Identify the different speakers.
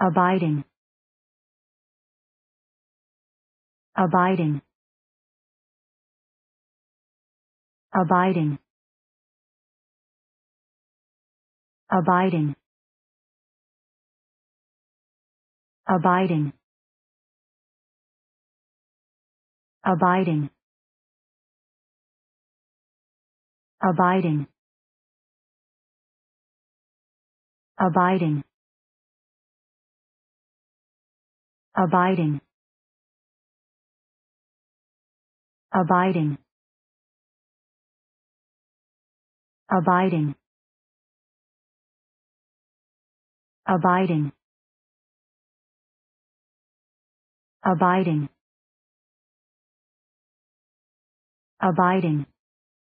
Speaker 1: abiding abiding abiding abiding abiding abiding abiding abiding abiding abiding abiding abiding abiding abiding